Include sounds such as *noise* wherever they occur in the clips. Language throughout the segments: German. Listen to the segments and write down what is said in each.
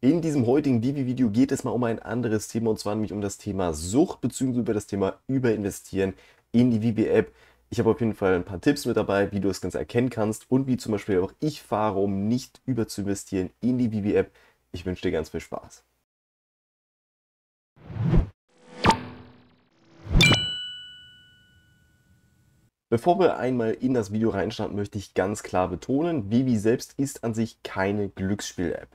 In diesem heutigen Divi-Video geht es mal um ein anderes Thema und zwar nämlich um das Thema Sucht bzw. über das Thema Überinvestieren in die Vivi-App. Ich habe auf jeden Fall ein paar Tipps mit dabei, wie du das Ganze erkennen kannst und wie zum Beispiel auch ich fahre, um nicht über zu investieren in die Vivi-App. Ich wünsche dir ganz viel Spaß. Bevor wir einmal in das Video reinstarten, möchte ich ganz klar betonen, Vivi selbst ist an sich keine Glücksspiel-App.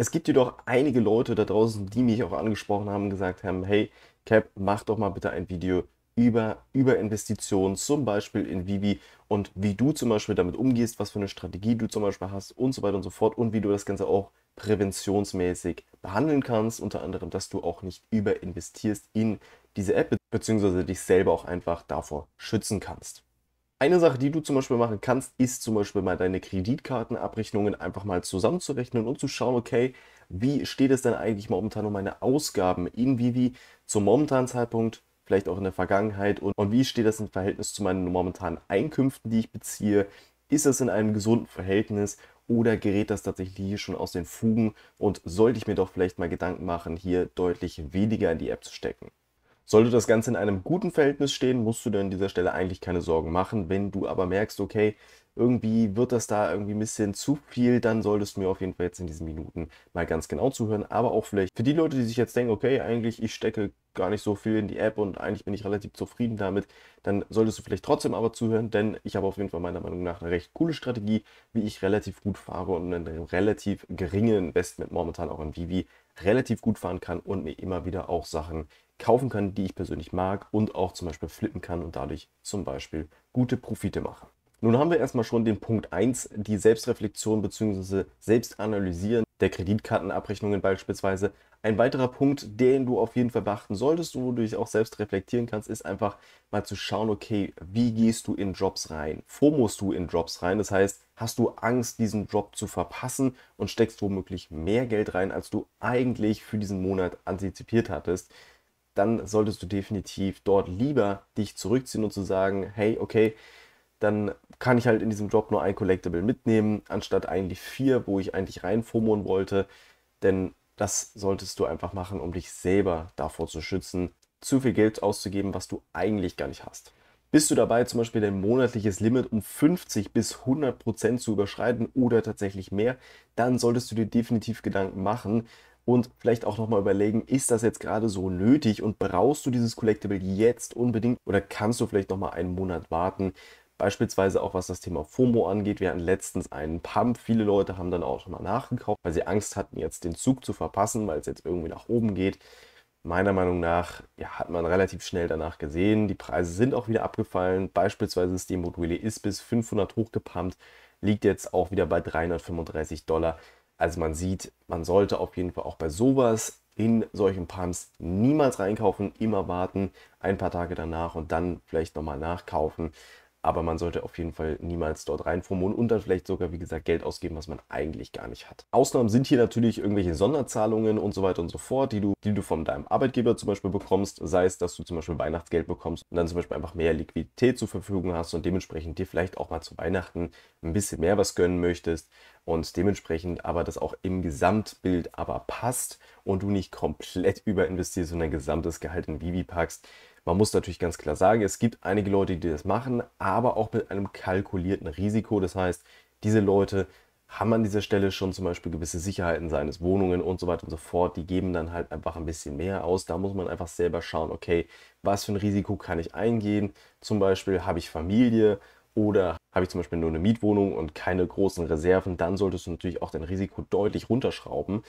Es gibt jedoch einige Leute da draußen, die mich auch angesprochen haben, gesagt haben, hey Cap, mach doch mal bitte ein Video über, über Investitionen, zum Beispiel in Vivi und wie du zum Beispiel damit umgehst, was für eine Strategie du zum Beispiel hast und so weiter und so fort und wie du das Ganze auch präventionsmäßig behandeln kannst, unter anderem, dass du auch nicht überinvestierst in diese App, beziehungsweise dich selber auch einfach davor schützen kannst. Eine Sache, die du zum Beispiel machen kannst, ist zum Beispiel mal deine Kreditkartenabrechnungen einfach mal zusammenzurechnen und zu schauen, okay, wie steht es denn eigentlich momentan um meine Ausgaben in Vivi zum momentanen Zeitpunkt, vielleicht auch in der Vergangenheit und, und wie steht das im Verhältnis zu meinen momentanen Einkünften, die ich beziehe? Ist das in einem gesunden Verhältnis oder gerät das tatsächlich hier schon aus den Fugen und sollte ich mir doch vielleicht mal Gedanken machen, hier deutlich weniger in die App zu stecken? Sollte das Ganze in einem guten Verhältnis stehen, musst du dir an dieser Stelle eigentlich keine Sorgen machen. Wenn du aber merkst, okay, irgendwie wird das da irgendwie ein bisschen zu viel, dann solltest du mir auf jeden Fall jetzt in diesen Minuten mal ganz genau zuhören. Aber auch vielleicht für die Leute, die sich jetzt denken, okay, eigentlich ich stecke gar nicht so viel in die App und eigentlich bin ich relativ zufrieden damit, dann solltest du vielleicht trotzdem aber zuhören, denn ich habe auf jeden Fall meiner Meinung nach eine recht coole Strategie, wie ich relativ gut fahre und einen relativ geringen Investment momentan auch in Vivi relativ gut fahren kann und mir immer wieder auch Sachen kaufen kann, die ich persönlich mag und auch zum Beispiel flippen kann und dadurch zum Beispiel gute Profite machen. Nun haben wir erstmal schon den Punkt 1, die Selbstreflexion bzw. Selbstanalysieren der Kreditkartenabrechnungen beispielsweise. Ein weiterer Punkt, den du auf jeden Fall beachten solltest, wo du dich auch selbst reflektieren kannst, ist einfach mal zu schauen, okay, wie gehst du in Jobs rein? FOMOst du in Jobs rein? Das heißt, hast du Angst, diesen Job zu verpassen und steckst womöglich mehr Geld rein, als du eigentlich für diesen Monat antizipiert hattest? Dann solltest du definitiv dort lieber dich zurückziehen und zu sagen, hey, okay, dann kann ich halt in diesem Drop nur ein Collectible mitnehmen, anstatt eigentlich vier, wo ich eigentlich reinfummeln wollte. Denn das solltest du einfach machen, um dich selber davor zu schützen, zu viel Geld auszugeben, was du eigentlich gar nicht hast. Bist du dabei, zum Beispiel dein monatliches Limit um 50 bis 100 Prozent zu überschreiten oder tatsächlich mehr, dann solltest du dir definitiv Gedanken machen und vielleicht auch nochmal überlegen, ist das jetzt gerade so nötig und brauchst du dieses Collectible jetzt unbedingt oder kannst du vielleicht nochmal einen Monat warten? Beispielsweise auch was das Thema FOMO angeht. Wir hatten letztens einen Pump. Viele Leute haben dann auch schon mal nachgekauft, weil sie Angst hatten, jetzt den Zug zu verpassen, weil es jetzt irgendwie nach oben geht. Meiner Meinung nach ja, hat man relativ schnell danach gesehen. Die Preise sind auch wieder abgefallen. Beispielsweise das Steamboat Willie ist bis 500 hochgepumpt, liegt jetzt auch wieder bei 335 Dollar. Also man sieht, man sollte auf jeden Fall auch bei sowas in solchen Pumps niemals reinkaufen, immer warten, ein paar Tage danach und dann vielleicht nochmal nachkaufen. Aber man sollte auf jeden Fall niemals dort reinfummeln und dann vielleicht sogar, wie gesagt, Geld ausgeben, was man eigentlich gar nicht hat. Ausnahmen sind hier natürlich irgendwelche Sonderzahlungen und so weiter und so fort, die du, die du von deinem Arbeitgeber zum Beispiel bekommst. Sei es, dass du zum Beispiel Weihnachtsgeld bekommst und dann zum Beispiel einfach mehr Liquidität zur Verfügung hast und dementsprechend dir vielleicht auch mal zu Weihnachten ein bisschen mehr was gönnen möchtest und dementsprechend aber das auch im Gesamtbild aber passt und du nicht komplett *laughs* überinvestierst und dein gesamtes Gehalt in Vivi packst man muss natürlich ganz klar sagen, es gibt einige Leute, die das machen, aber auch mit einem kalkulierten Risiko. Das heißt, diese Leute haben an dieser Stelle schon zum Beispiel gewisse Sicherheiten seines Wohnungen und so weiter und so fort. Die geben dann halt einfach ein bisschen mehr aus. Da muss man einfach selber schauen, okay, was für ein Risiko kann ich eingehen? Zum Beispiel habe ich Familie oder habe ich zum Beispiel nur eine Mietwohnung und keine großen Reserven, dann solltest du natürlich auch dein Risiko deutlich runterschrauben.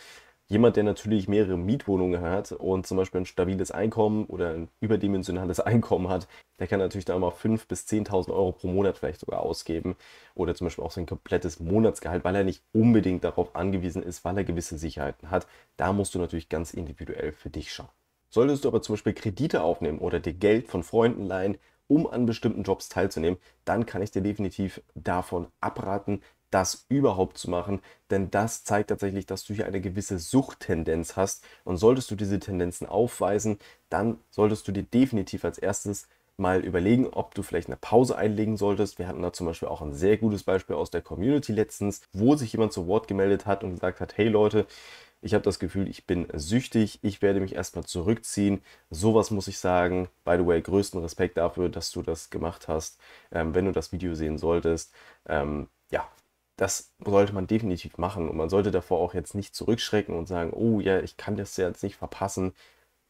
Jemand, der natürlich mehrere Mietwohnungen hat und zum Beispiel ein stabiles Einkommen oder ein überdimensionales *laughs* Einkommen hat, der kann natürlich da mal 5.000 bis 10.000 Euro pro Monat vielleicht sogar ausgeben oder zum Beispiel auch sein komplettes Monatsgehalt, weil er nicht unbedingt darauf angewiesen ist, weil er gewisse Sicherheiten hat. Da musst du natürlich ganz individuell für dich schauen. Solltest du aber zum Beispiel Kredite aufnehmen oder dir Geld von Freunden leihen, um an bestimmten Jobs teilzunehmen, dann kann ich dir definitiv davon abraten, das überhaupt zu machen, denn das zeigt tatsächlich, dass du hier eine gewisse Suchttendenz hast und solltest du diese Tendenzen aufweisen, dann solltest du dir definitiv als erstes mal überlegen, ob du vielleicht eine Pause einlegen solltest. Wir hatten da zum Beispiel auch ein sehr gutes Beispiel aus der Community letztens, wo sich jemand zu Wort gemeldet hat und gesagt hat, hey Leute, ich habe das Gefühl, ich bin süchtig, ich werde mich erstmal zurückziehen. Sowas muss ich sagen. By the way, größten Respekt dafür, dass du das gemacht hast. Ähm, wenn du das Video sehen solltest, ähm, ja, das sollte man definitiv machen und man sollte davor auch jetzt nicht zurückschrecken und sagen, oh ja, ich kann das jetzt nicht verpassen.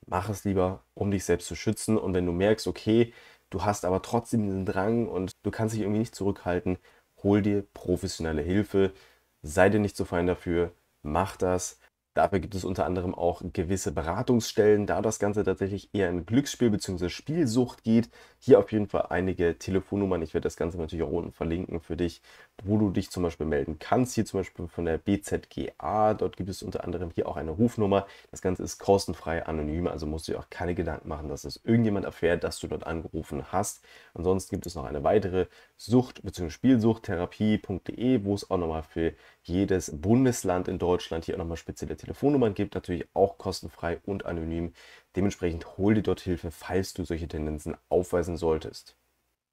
Mach es lieber, um dich selbst zu schützen. Und wenn du merkst, okay, du hast aber trotzdem diesen Drang und du kannst dich irgendwie nicht zurückhalten, hol dir professionelle Hilfe. Sei dir nicht so fein dafür, mach das. Dafür gibt es unter anderem auch gewisse Beratungsstellen, da das Ganze tatsächlich eher in Glücksspiel bzw. Spielsucht geht. Hier auf jeden Fall einige Telefonnummern. Ich werde das Ganze natürlich auch unten verlinken für dich, wo du dich zum Beispiel melden kannst. Hier zum Beispiel von der BZGA. Dort gibt es unter anderem hier auch eine Rufnummer. Das Ganze ist kostenfrei anonym, also musst du dir auch keine Gedanken machen, dass das irgendjemand erfährt, dass du dort angerufen hast. Ansonsten gibt es noch eine weitere Sucht- bzw. Spielsuchttherapie.de, wo es auch nochmal für jedes Bundesland in Deutschland hier auch nochmal spezielle Telefonnummern gibt. Natürlich auch kostenfrei und anonym. Dementsprechend hol dir dort Hilfe, falls du solche Tendenzen aufweisen solltest.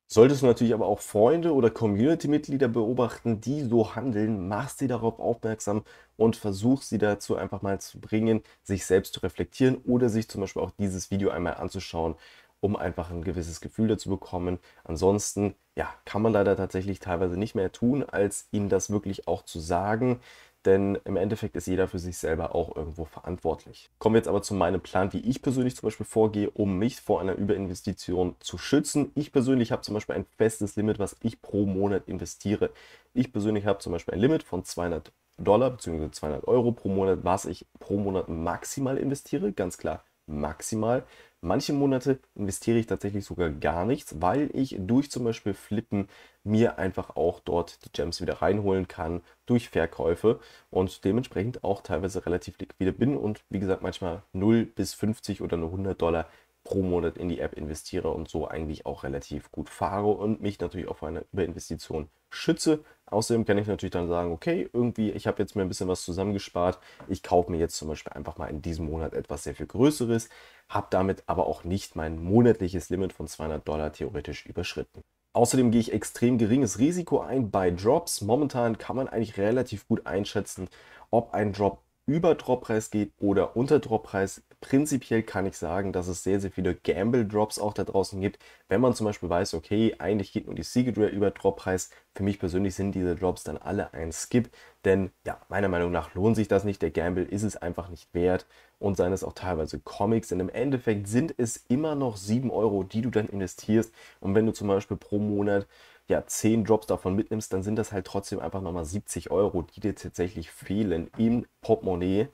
Solltest du natürlich aber auch Freunde oder Community-Mitglieder beobachten, die so handeln, machst sie darauf aufmerksam und versuchst sie dazu einfach mal zu bringen, sich selbst zu reflektieren oder sich zum Beispiel auch dieses Video einmal anzuschauen, um einfach ein gewisses Gefühl dazu bekommen. Ansonsten ja, kann man leider tatsächlich teilweise nicht mehr tun, als ihnen das wirklich auch zu sagen denn im Endeffekt ist jeder für sich selber auch irgendwo verantwortlich. Kommen wir jetzt aber zu meinem Plan, wie ich persönlich zum Beispiel vorgehe, um mich vor einer Überinvestition zu schützen. Ich persönlich habe zum Beispiel ein festes Limit, was ich pro Monat investiere. Ich persönlich habe zum Beispiel ein Limit von 200 Dollar bzw. 200 Euro pro Monat, was ich pro Monat maximal investiere. Ganz klar, maximal. Manche Monate investiere ich tatsächlich sogar gar nichts, weil ich durch zum Beispiel Flippen mir einfach auch dort die Gems wieder reinholen kann durch Verkäufe und dementsprechend auch teilweise relativ liquide bin und wie gesagt manchmal 0 bis 50 oder nur 100 Dollar pro Monat in die App investiere und so eigentlich auch relativ gut fahre und mich natürlich auch vor einer Überinvestition schütze. Außerdem kann ich natürlich dann sagen, okay, irgendwie, ich habe jetzt mir ein bisschen was zusammengespart. Ich kaufe mir jetzt zum Beispiel einfach mal in diesem Monat etwas sehr viel Größeres, habe damit aber auch nicht mein monatliches Limit von 200 Dollar theoretisch überschritten. Außerdem gehe ich extrem geringes Risiko ein bei Drops. Momentan kann man eigentlich relativ gut einschätzen, ob ein Drop über Droppreis geht oder unter Droppreis prinzipiell kann ich sagen, dass es sehr, sehr viele Gamble-Drops auch da draußen gibt. Wenn man zum Beispiel weiß, okay, eigentlich geht nur die Secret Rare über Drop-Preis. Für mich persönlich sind diese Drops dann alle ein Skip, denn ja, meiner Meinung nach lohnt sich das nicht. Der Gamble ist es einfach nicht wert und seien es auch teilweise Comics. Denn im Endeffekt sind es immer noch 7 Euro, die du dann investierst. Und wenn du zum Beispiel pro Monat ja, 10 Drops davon mitnimmst, dann sind das halt trotzdem einfach nochmal 70 Euro, die dir tatsächlich fehlen im Portemonnaie,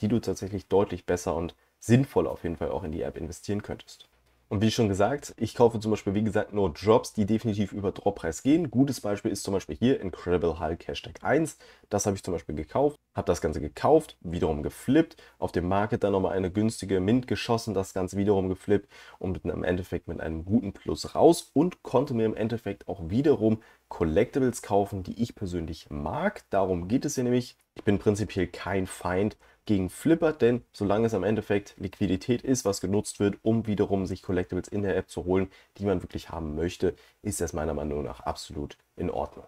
die du tatsächlich deutlich besser und sinnvoll auf jeden Fall auch in die App investieren könntest. Und wie schon gesagt, ich kaufe zum Beispiel, wie gesagt, nur Drops, die definitiv über Droppreis gehen. Gutes Beispiel ist zum Beispiel hier Incredible Hulk Hashtag 1. Das habe ich zum Beispiel gekauft, habe das Ganze gekauft, wiederum geflippt, auf dem Market dann nochmal eine günstige Mint geschossen, das Ganze wiederum geflippt und mit einem Endeffekt mit einem guten Plus raus und konnte mir im Endeffekt auch wiederum Collectibles kaufen, die ich persönlich mag. Darum geht es hier nämlich. Ich bin prinzipiell kein Feind gegen Flipper, denn solange es am Endeffekt Liquidität ist, was genutzt wird, um wiederum sich Collectibles in der App zu holen, die man wirklich haben möchte, ist das meiner Meinung nach absolut in Ordnung.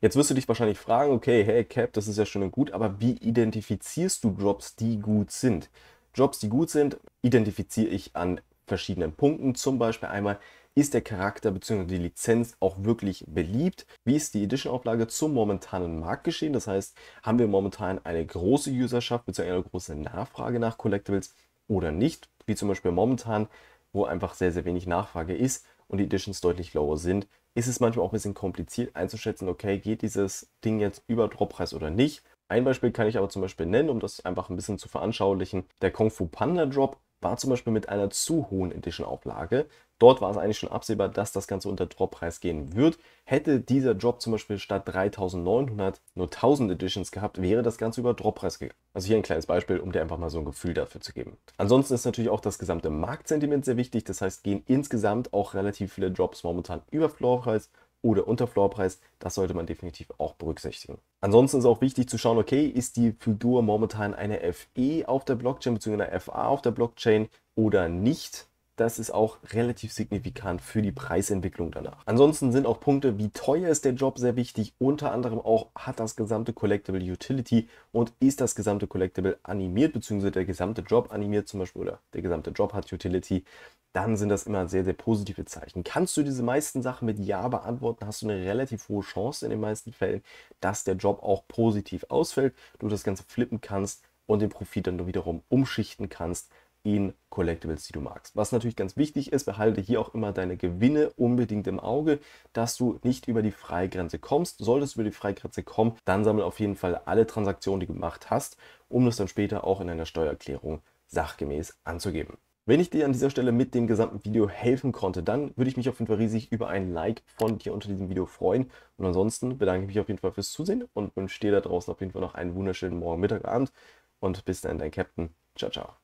Jetzt wirst du dich wahrscheinlich fragen, okay, hey Cap, das ist ja schön und gut, aber wie identifizierst du Drops, die gut sind? Drops, die gut sind, identifiziere ich an verschiedenen Punkten, zum Beispiel einmal ist der Charakter bzw. die Lizenz auch wirklich beliebt? Wie ist die Edition-Auflage zum momentanen Markt geschehen? Das heißt, haben wir momentan eine große Userschaft bzw. eine große Nachfrage nach Collectibles oder nicht? Wie zum Beispiel momentan, wo einfach sehr, sehr wenig Nachfrage ist und die Editions deutlich lower sind, ist es manchmal auch ein bisschen kompliziert einzuschätzen, okay, geht dieses Ding jetzt über Droppreis oder nicht? Ein Beispiel kann ich aber zum Beispiel nennen, um das einfach ein bisschen zu veranschaulichen. Der Kung Fu Panda Drop war zum Beispiel mit einer zu hohen Edition-Auflage Dort war es eigentlich schon absehbar, dass das Ganze unter Droppreis gehen wird. Hätte dieser Drop zum Beispiel statt 3900 nur 1000 Editions gehabt, wäre das Ganze über Droppreis gegangen. Also hier ein kleines Beispiel, um dir einfach mal so ein Gefühl dafür zu geben. Ansonsten ist natürlich auch das gesamte Marktsentiment sehr wichtig. Das heißt, gehen insgesamt auch relativ viele Drops momentan über Floorpreis oder unter Floorpreis, das sollte man definitiv auch berücksichtigen. Ansonsten ist auch wichtig zu schauen, okay, ist die Figur momentan eine FE auf der Blockchain bzw. eine FA auf der Blockchain oder nicht? das ist auch relativ signifikant für die Preisentwicklung danach. Ansonsten sind auch Punkte, wie teuer ist der Job, sehr wichtig. Unter anderem auch, hat das gesamte Collectible Utility und ist das gesamte Collectible animiert, beziehungsweise der gesamte Job animiert zum Beispiel oder der gesamte Job hat Utility. Dann sind das immer sehr, sehr positive Zeichen. Kannst du diese meisten Sachen mit Ja beantworten, hast du eine relativ hohe Chance in den meisten Fällen, dass der Job auch positiv ausfällt, du das Ganze flippen kannst und den Profit dann wiederum umschichten kannst in Collectibles, die du magst. Was natürlich ganz wichtig ist, behalte hier auch immer deine Gewinne unbedingt im Auge, dass du nicht über die Freigrenze kommst. Solltest du über die Freigrenze kommen, dann sammel auf jeden Fall alle Transaktionen, die du gemacht hast, um das dann später auch in deiner Steuererklärung sachgemäß anzugeben. Wenn ich dir an dieser Stelle mit dem gesamten Video helfen konnte, dann würde ich mich auf jeden Fall riesig über ein Like von dir unter diesem Video freuen. Und ansonsten bedanke ich mich auf jeden Fall fürs Zusehen und wünsche dir da draußen auf jeden Fall noch einen wunderschönen Morgen, Mittag, Abend. Und bis dann, dein Captain. Ciao, ciao.